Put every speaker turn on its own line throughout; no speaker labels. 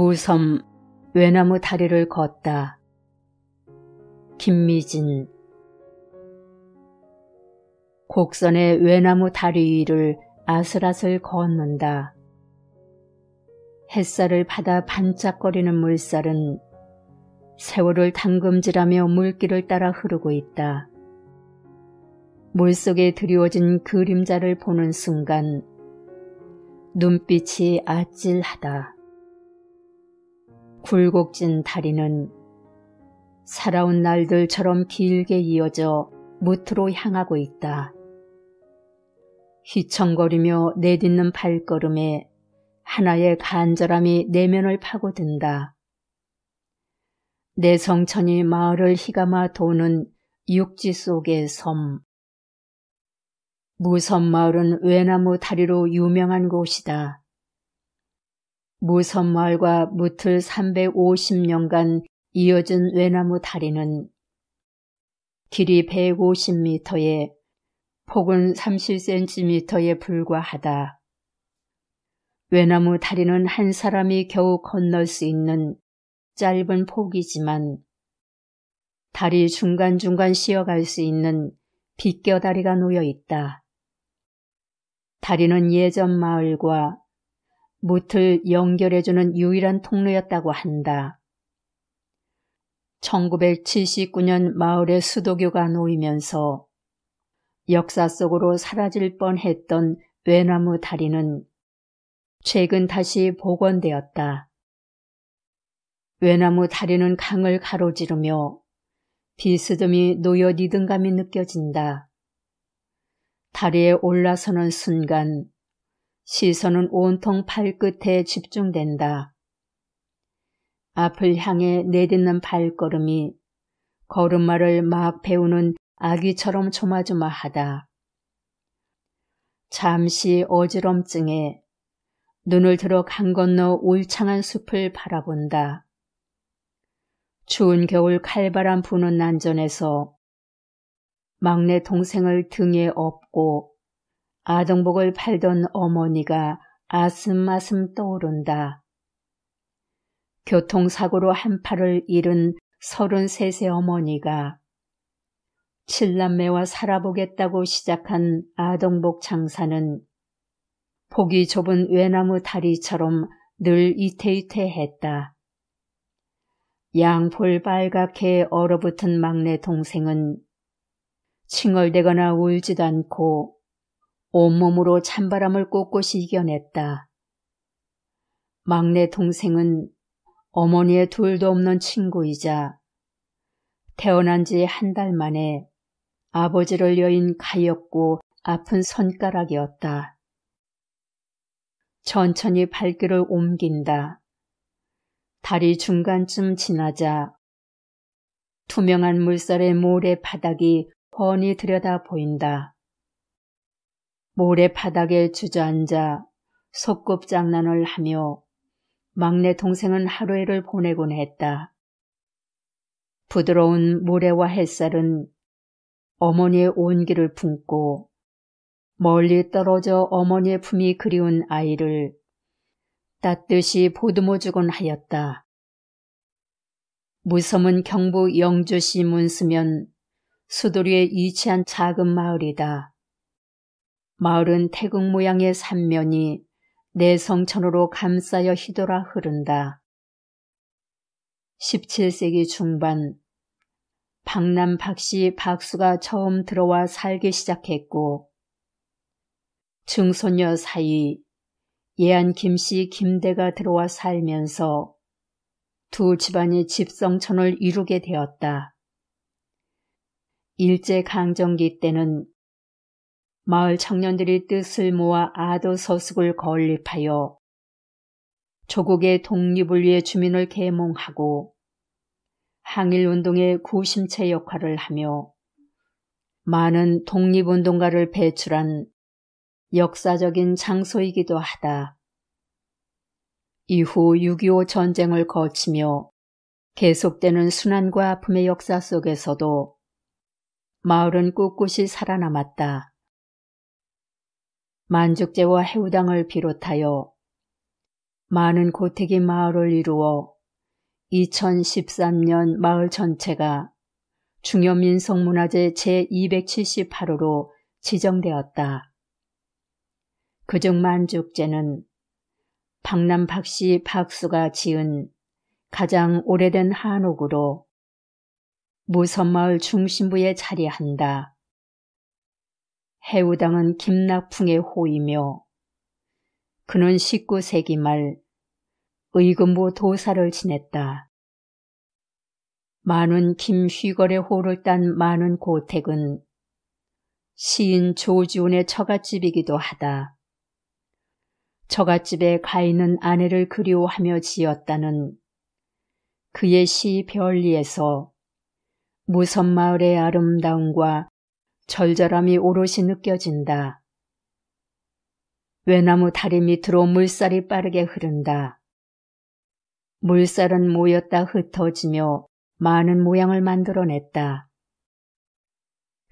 모섬 외나무 다리를 걷다. 김미진 곡선의 외나무 다리 위를 아슬아슬 걷는다. 햇살을 받아 반짝거리는 물살은 세월을 당금질하며 물길을 따라 흐르고 있다. 물속에 드리워진 그림자를 보는 순간 눈빛이 아찔하다. 굴곡진 다리는 살아온 날들처럼 길게 이어져 무트로 향하고 있다. 휘청거리며 내딛는 발걸음에 하나의 간절함이 내면을 파고든다. 내 성천이 마을을 휘감아 도는 육지 속의 섬. 무섬마을은 외나무 다리로 유명한 곳이다. 무선마을과 무틀 350년간 이어진 외나무 다리는 길이 150m에 폭은 30cm에 불과하다. 외나무 다리는 한 사람이 겨우 건널 수 있는 짧은 폭이지만 다리 중간중간 쉬어갈 수 있는 빗겨다리가 놓여 있다. 다리는 예전 마을과 못을 연결해주는 유일한 통로였다고 한다. 1979년 마을의 수도교가 놓이면서 역사 속으로 사라질 뻔했던 외나무 다리는 최근 다시 복원되었다. 외나무 다리는 강을 가로지르며 비스듬히 놓여 리듬감이 느껴진다. 다리에 올라서는 순간 시선은 온통 발끝에 집중된다. 앞을 향해 내딛는 발걸음이 걸음마를 막 배우는 아기처럼 조마조마하다. 잠시 어지럼증에 눈을 들어 강 건너 울창한 숲을 바라본다. 추운 겨울 칼바람 부는 난전에서 막내 동생을 등에 업고 아동복을 팔던 어머니가 아슴아슴 떠오른다. 교통사고로 한 팔을 잃은 33세 어머니가 칠남매와 살아보겠다고 시작한 아동복 장사는 폭이 좁은 외나무 다리처럼 늘 이태이태했다. 양폴 빨갛게 얼어붙은 막내 동생은 칭얼대거나 울지도 않고 온몸으로 찬바람을 꼿꼿이 이겨냈다. 막내 동생은 어머니의 둘도 없는 친구이자 태어난 지 한 달 만에 아버지를 여인 가엾고 아픈 손가락이었다. 천천히 발길을 옮긴다. 다리 중간쯤 지나자 투명한 물살의 모래 바닥이 훤히 들여다 보인다. 모래바닥에 주저앉아 속꿉장난을 하며 막내 동생은 하루해를 보내곤 했다. 부드러운 모래와 햇살은 어머니의 온기를 품고 멀리 떨어져 어머니의 품이 그리운 아이를 따뜻이 보듬어 주곤 하였다. 무섬은 경부 영주시 문수면 수도리에 위치한 작은 마을이다. 마을은 태극 모양의 산면이 내성천으로 감싸여 휘돌아 흐른다. 17세기 중반 박남 박씨 박수가 처음 들어와 살기 시작했고 중소녀 사이 예안 김씨 김대가 들어와 살면서 두 집안이 집성천을 이루게 되었다. 일제강점기 때는 마을 청년들이 뜻을 모아 아도 서숙을 건립하여 조국의 독립을 위해 주민을 계몽하고 항일운동의 구심체 역할을 하며 많은 독립운동가를 배출한 역사적인 장소이기도 하다. 이후 6.25 전쟁을 거치며 계속되는 순환과 아픔의 역사 속에서도 마을은 꿋꿋이 살아남았다. 만족제와 해우당을 비롯하여 많은 고택이 마을을 이루어 2013년 마을 전체가 중요민속문화재 제278호로 지정되었다. 그중 만족제는 박남 박씨 박수가 지은 가장 오래된 한옥으로 무선마을 중심부에 자리한다. 해우당은 김낙풍의 호이며 그는 19세기 말 의금부 도사를 지냈다. 많은 김휘걸의 호를 딴 많은 고택은 시인 조지훈의 처갓집이기도 하다. 처갓집에 가 있는 아내를 그리워하며 지었다는 그의 시 별리에서 무선마을의 아름다움과 절절함이 오롯이 느껴진다. 외나무 다리 밑으로 물살이 빠르게 흐른다. 물살은 모였다 흩어지며 많은 모양을 만들어냈다.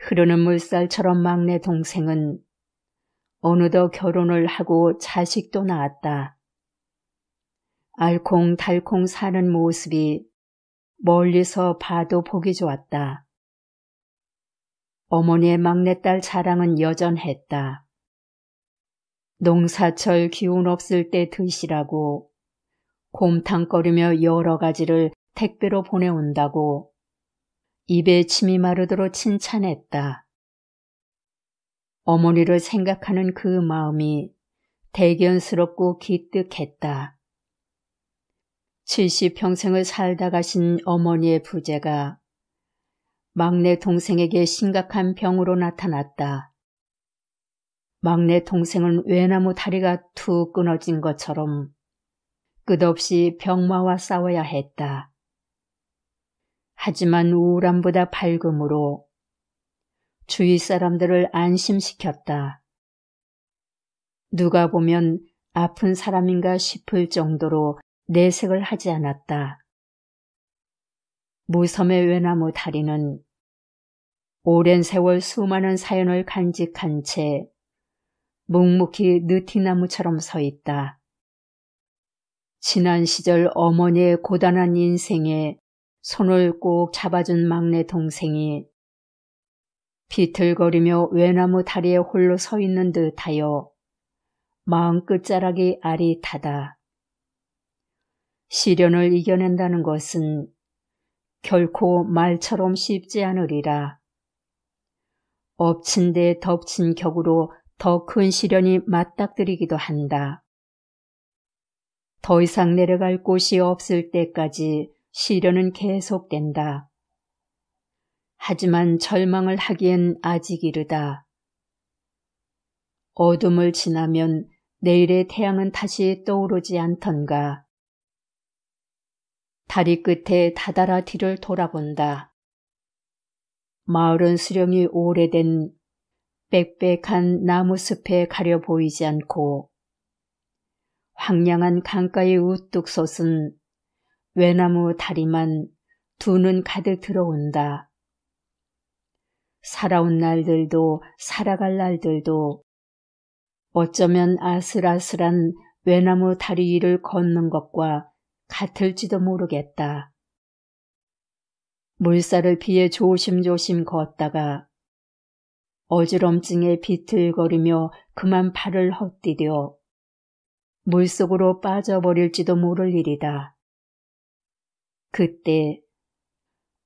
흐르는 물살처럼 막내 동생은 어느덧 결혼을 하고 자식도 낳았다. 알콩달콩 사는 모습이 멀리서 봐도 보기 좋았다. 어머니의 막내딸 자랑은 여전했다. 농사철 기운 없을 때 드시라고 곰탕거리며 여러 가지를 택배로 보내온다고 입에 침이 마르도록 칭찬했다. 어머니를 생각하는 그 마음이 대견스럽고 기특했다. 70평생을 살다 가신 어머니의 부재가 막내 동생에게 심각한 병으로 나타났다. 막내 동생은 외나무 다리가 툭 끊어진 것처럼 끝없이 병마와 싸워야 했다. 하지만 우울함보다 밝음으로 주위 사람들을 안심시켰다. 누가 보면 아픈 사람인가 싶을 정도로 내색을 하지 않았다. 무섬의 외나무 다리는 오랜 세월 수많은 사연을 간직한 채 묵묵히 느티나무처럼 서 있다. 지난 시절 어머니의 고단한 인생에 손을 꼭 잡아준 막내 동생이 비틀거리며 외나무 다리에 홀로 서 있는 듯하여 마음 끝자락이 아릿하다. 시련을 이겨낸다는 것은 결코 말처럼 쉽지 않으리라. 엎친 데 덮친 격으로 더 큰 시련이 맞닥뜨리기도 한다. 더 이상 내려갈 곳이 없을 때까지 시련은 계속된다. 하지만 절망을 하기엔 아직 이르다. 어둠을 지나면 내일의 태양은 다시 떠오르지 않던가. 다리 끝에 다다라 뒤를 돌아본다. 마을은 수령이 오래된 빽빽한 나무숲에 가려 보이지 않고 황량한 강가에 우뚝 솟은 외나무 다리만 두 눈 가득 들어온다. 살아온 날들도 살아갈 날들도 어쩌면 아슬아슬한 외나무 다리 위를 걷는 것과 같을지도 모르겠다. 물살을 피해 조심조심 걷다가 어지럼증에 비틀거리며 그만 발을 헛디뎌 물속으로 빠져버릴지도 모를 일이다. 그때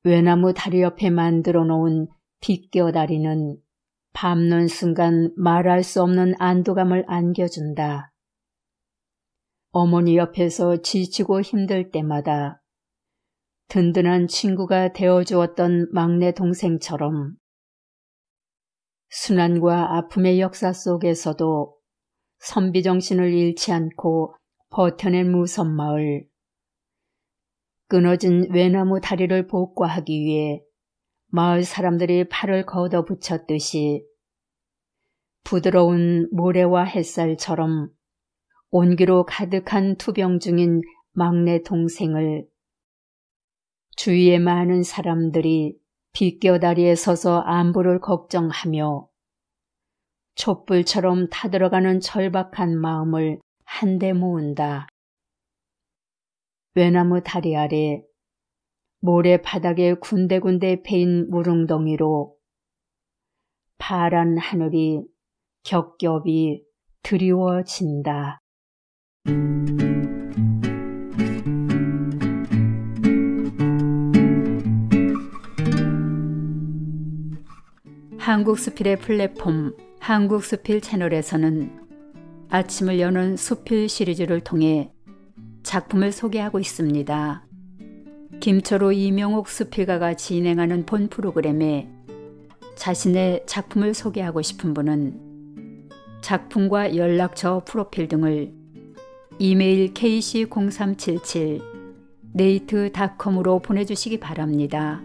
외나무 다리 옆에 만들어 놓은 빗겨 다리는 밟는 순간 말할 수 없는 안도감을 안겨준다. 어머니 옆에서 지치고 힘들 때마다 든든한 친구가 되어주었던 막내 동생처럼 순환과 아픔의 역사 속에서도 선비정신을 잃지 않고 버텨낸 무선마을 끊어진 외나무 다리를 복구하기 위해 마을 사람들이 팔을 걷어붙였듯이 부드러운 모래와 햇살처럼 온기로 가득한 투병 중인 막내 동생을 주위에 많은 사람들이 빗겨다리에 서서 안부를 걱정하며 촛불처럼 타들어가는 절박한 마음을 한데 모은다. 외나무 다리 아래 모래 바닥에 군데군데 베인 무릉덩이로 파란 하늘이 겹겹이 드리워진다. 한국수필의 플랫폼 한국수필 채널에서는 아침을 여는 수필 시리즈를 통해 작품을 소개하고 있습니다. 김철호 이명옥 수필가가 진행하는 본 프로그램에 자신의 작품을 소개하고 싶은 분은 작품과 연락처 프로필 등을 이메일 kc0377 네이트닷컴으로 보내주시기 바랍니다.